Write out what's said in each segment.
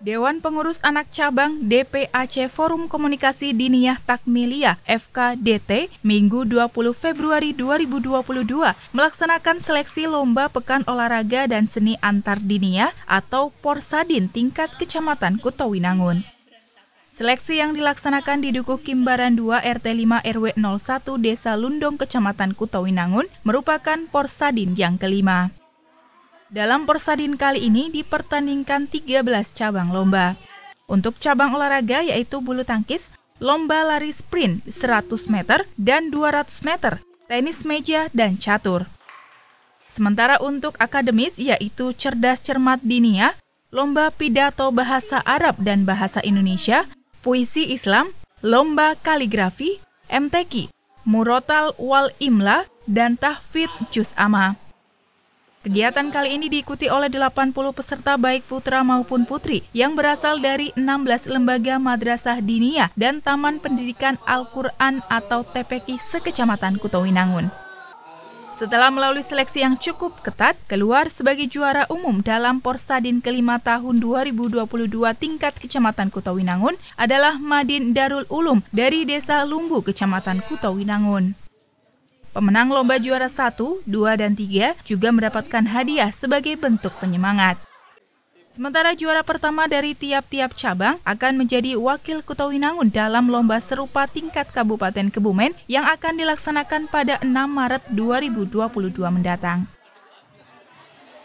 Dewan Pengurus Anak Cabang DPAC Forum Komunikasi Diniyah Takmiliyah FKDT Minggu 20 Februari 2022 melaksanakan seleksi lomba pekan olahraga dan seni antar diniyah atau Porsadin tingkat Kecamatan Kutowinangun. Seleksi yang dilaksanakan di Dukuh Kimbaran 2 RT 5 RW 01 Desa Lundong Kecamatan Kutowinangun merupakan Porsadin yang kelima. Dalam Persadin kali ini dipertandingkan 13 cabang lomba. Untuk cabang olahraga yaitu bulu tangkis, lomba lari sprint 100 meter dan 200 meter, tenis meja dan catur. Sementara untuk akademis yaitu cerdas cermat dinia, lomba pidato bahasa Arab dan bahasa Indonesia, puisi Islam, lomba kaligrafi, MTQ, murotal wal imla, dan tahfidz juz amma. Kegiatan kali ini diikuti oleh 80 peserta baik putra maupun putri yang berasal dari 16 lembaga madrasah diniyah dan Taman Pendidikan Al-Quran atau TPKI sekecamatan Kutowinangun. Setelah melalui seleksi yang cukup ketat, keluar sebagai juara umum dalam Porsadin kelima tahun 2022 tingkat Kecamatan Kutawinangun adalah Madin Darul Ulum dari Desa Lumbu, Kecamatan Kutawinangun. Pemenang lomba juara 1, 2, dan 3 juga mendapatkan hadiah sebagai bentuk penyemangat. Sementara juara pertama dari tiap-tiap cabang akan menjadi wakil Kutawinangun dalam lomba serupa tingkat Kabupaten Kebumen yang akan dilaksanakan pada 6 Maret 2022 mendatang.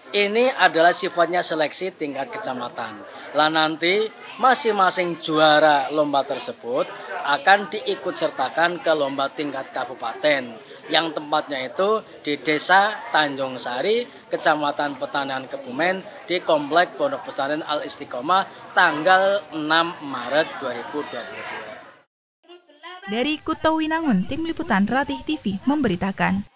Ini adalah sifatnya seleksi tingkat kecamatan. Lah nanti masing-masing juara lomba tersebut akan diikut sertakan ke lomba tingkat kabupaten yang tempatnya itu di Desa Tanjung Sari, Kecamatan Petanahan Kebumen di Komplek Pondok Pesantren Al Istiqomah tanggal 6 Maret 2022. Dari Kutawinangun, tim liputan Ratih TV memberitakan.